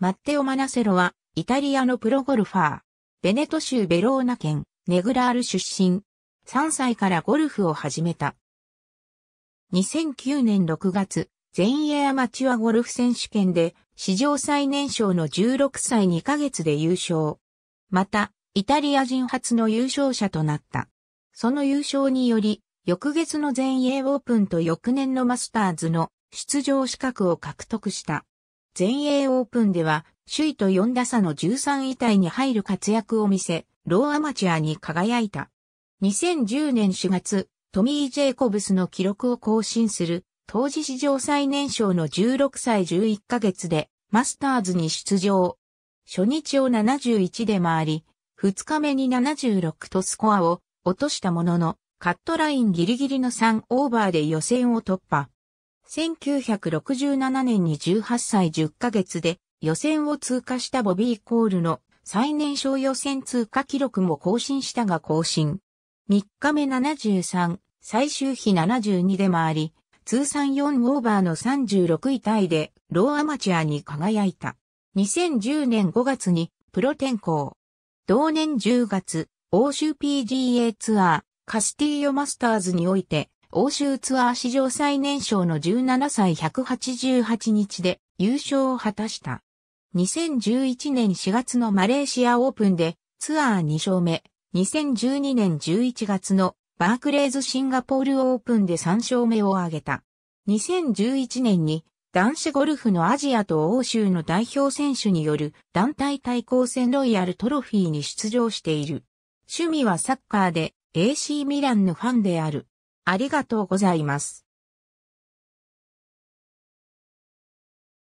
マッテオ・マナセロは、イタリアのプロゴルファー。ベネト州ベローナ県、ネグラール出身。3歳からゴルフを始めた。2009年6月、全英アマチュアゴルフ選手権で、史上最年少の16歳2ヶ月で優勝。また、イタリア人初の優勝者となった。その優勝により、翌月の全英オープンと翌年のマスターズの出場資格を獲得した。全英オープンでは、首位と4打差の13位体に入る活躍を見せ、ローアマチュアに輝いた。2010年4月、トミー・ジェイコブスの記録を更新する、当時史上最年少の16歳11ヶ月で、マスターズに出場。初日を71で回り、2日目に76とスコアを落としたものの、カットラインギリギリの3オーバーで予選を突破。1967年に18歳10ヶ月で予選を通過したボビー・コールの最年少予選通過記録も更新したが更新。3日目73、最終日72で回り、通算4オーバーの36位タイでローアマチュアに輝いた。2010年5月にプロ転向。同年10月、欧州 PGA ツアー、カスティーヨマスターズにおいて、欧州ツアー史上最年少の17歳188日で優勝を果たした。2011年4月のマレーシアオープンでツアー2勝目、2012年11月のバークレーズシンガポールオープンで3勝目を挙げた。2011年に男子ゴルフのアジアと欧州の代表選手による団体対抗戦ロイヤルトロフィーに出場している。趣味はサッカーで AC ミランのファンである。ありがとうございます。